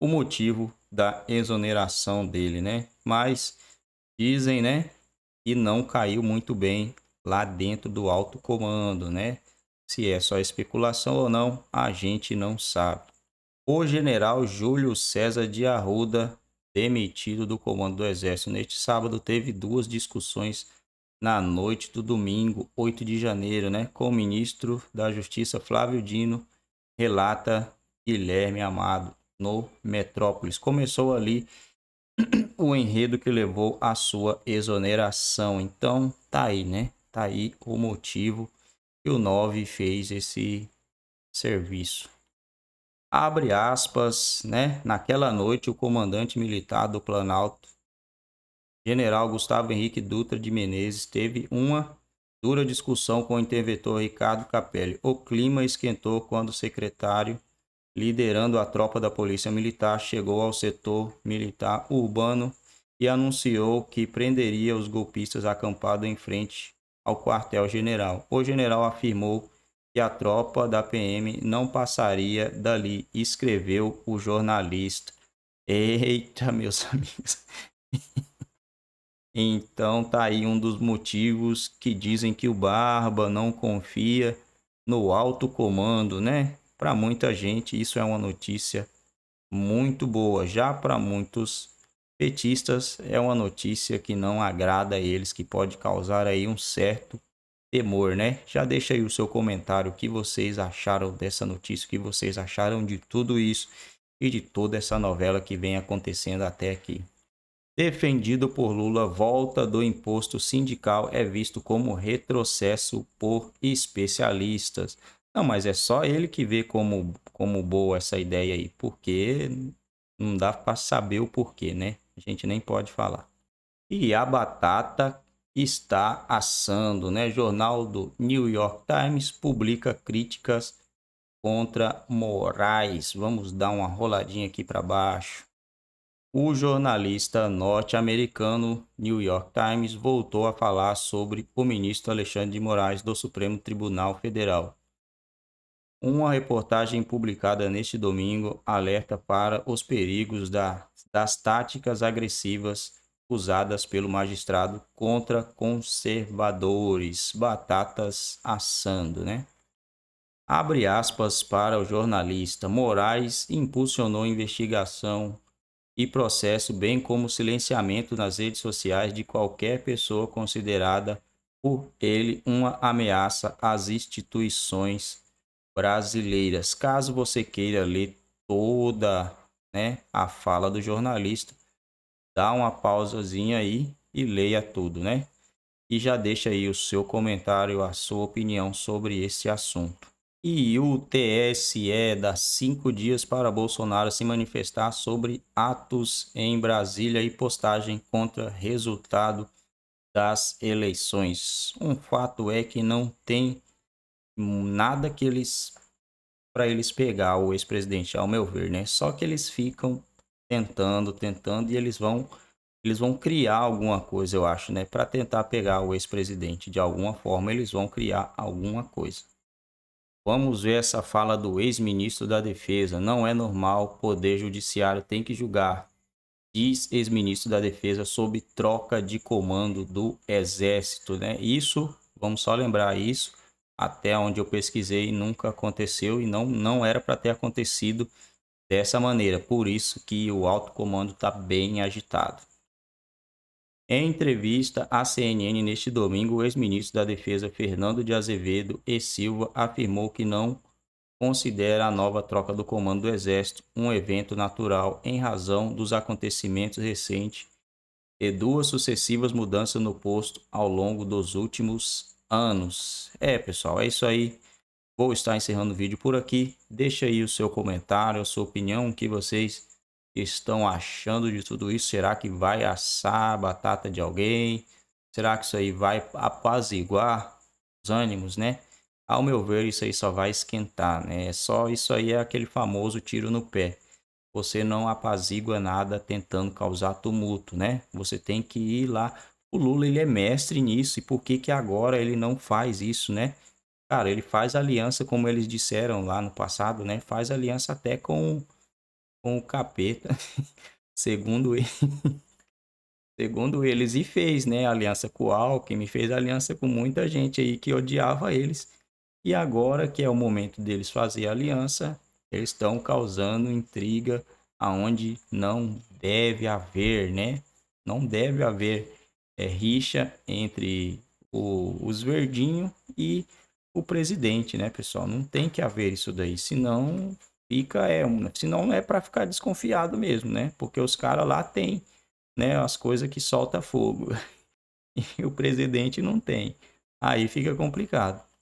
o motivo da exoneração dele, né? Mas dizem, né, que não caiu muito bem lá dentro do alto comando, né? Se é só especulação ou não, a gente não sabe. O general Júlio César de Arruda, demitido do comando do Exército neste sábado, teve duas discussões na noite do domingo, 8 de janeiro, né, com o ministro da Justiça Flávio Dino, relata Guilherme Amado no Metrópolis. Começou ali o enredo que levou à sua exoneração. Então, tá aí, né? Tá aí o motivo que o 9 fez esse serviço. Abre aspas, né? Naquela noite, o comandante militar do Planalto, General Gustavo Henrique Dutra de Menezes, teve uma dura discussão com o interventor Ricardo Capelli. O clima esquentou quando o secretário liderando a tropa da Polícia Militar, chegou ao setor militar urbano e anunciou que prenderia os golpistas acampados em frente ao quartel-general. O general afirmou que a tropa da PM não passaria dali, escreveu o jornalista. Eita, meus amigos. então tá aí um dos motivos que dizem que o Barba não confia no alto comando, né? Para muita gente, isso é uma notícia muito boa. Já para muitos petistas, é uma notícia que não agrada a eles, que pode causar aí um certo temor, né? Já deixa aí o seu comentário, o que vocês acharam dessa notícia, o que vocês acharam de tudo isso e de toda essa novela que vem acontecendo até aqui. Defendido por Lula, volta do imposto sindical é visto como retrocesso por especialistas. Não, mas é só ele que vê como, como boa essa ideia aí, porque não dá para saber o porquê, né? A gente nem pode falar. E a batata está assando, né? Jornal do New York Times publica críticas contra Moraes. Vamos dar uma roladinha aqui para baixo. O jornalista norte-americano New York Times voltou a falar sobre o ministro Alexandre de Moraes do Supremo Tribunal Federal uma reportagem publicada neste domingo alerta para os perigos da, das táticas agressivas usadas pelo magistrado contra conservadores, batatas assando, né? Abre aspas para o jornalista. Moraes impulsionou investigação e processo, bem como silenciamento nas redes sociais de qualquer pessoa considerada por ele uma ameaça às instituições brasileiras. Caso você queira ler toda né, a fala do jornalista, dá uma pausazinha aí e leia tudo, né? E já deixa aí o seu comentário, a sua opinião sobre esse assunto. E o TSE dá cinco dias para Bolsonaro se manifestar sobre atos em Brasília e postagem contra resultado das eleições. Um fato é que não tem nada que eles para eles pegar o ex-presidente, ao meu ver, né? Só que eles ficam tentando, tentando e eles vão eles vão criar alguma coisa, eu acho, né? Para tentar pegar o ex-presidente de alguma forma, eles vão criar alguma coisa. Vamos ver essa fala do ex-ministro da Defesa. Não é normal, poder judiciário tem que julgar, diz ex-ministro da Defesa sobre troca de comando do Exército, né? Isso, vamos só lembrar isso até onde eu pesquisei, nunca aconteceu e não, não era para ter acontecido dessa maneira. Por isso que o alto comando está bem agitado. Em entrevista à CNN neste domingo, o ex-ministro da Defesa Fernando de Azevedo e Silva afirmou que não considera a nova troca do comando do Exército um evento natural em razão dos acontecimentos recentes e duas sucessivas mudanças no posto ao longo dos últimos anos. É, pessoal, é isso aí. Vou estar encerrando o vídeo por aqui. Deixa aí o seu comentário, a sua opinião, o que vocês estão achando de tudo isso. Será que vai assar a batata de alguém? Será que isso aí vai apaziguar os ânimos, né? Ao meu ver, isso aí só vai esquentar, né? É só isso aí é aquele famoso tiro no pé. Você não apazigua nada tentando causar tumulto, né? Você tem que ir lá o Lula ele é mestre nisso e por que que agora ele não faz isso, né? Cara, ele faz aliança, como eles disseram lá no passado, né? Faz aliança até com, com o capeta, segundo ele. segundo eles, e fez, né? Aliança com o Alckmin, fez aliança com muita gente aí que odiava eles. E agora que é o momento deles fazer aliança, eles estão causando intriga aonde não deve haver, né? Não deve haver é, rixa entre o, os verdinhos e o presidente, né, pessoal? Não tem que haver isso daí, senão fica é um, senão é para ficar desconfiado mesmo, né? Porque os caras lá têm, né, as coisas que solta fogo e o presidente não tem. Aí fica complicado.